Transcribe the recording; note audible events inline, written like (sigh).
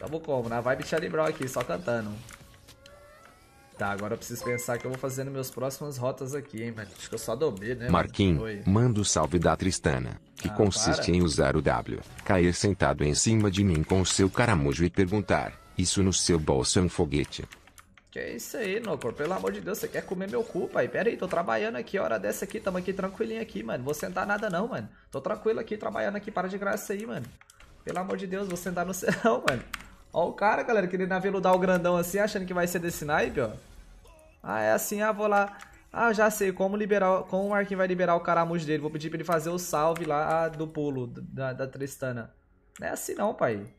Tamo como? Na vibe Charlie Brown aqui, só cantando. Tá, agora eu preciso pensar que eu vou fazer nos meus próximas rotas aqui, hein, mano. Acho que eu só dobrei, né? Marquinhos, manda o salve da Tristana, que ah, consiste para. em usar o W, cair sentado em cima de mim com o seu caramujo e perguntar, isso no seu bolso é um foguete. Que isso aí, Nocor, pelo amor de Deus, você quer comer meu cu, pai? Pera aí, tô trabalhando aqui, hora dessa aqui, tamo aqui tranquilinho aqui, mano. Vou sentar nada não, mano. Tô tranquilo aqui, trabalhando aqui, para de graça aí, mano. Pelo amor de Deus, vou sentar no (laughs) céu, mano. Ó o cara, galera, querendo aveludar o grandão assim, achando que vai ser desse naipe, ó. Ah, é assim, ah, vou lá. Ah, já sei como liberar, como o Marquinhos vai liberar o caramujo dele. Vou pedir pra ele fazer o salve lá ah, do pulo da, da Tristana. Não é assim não, pai.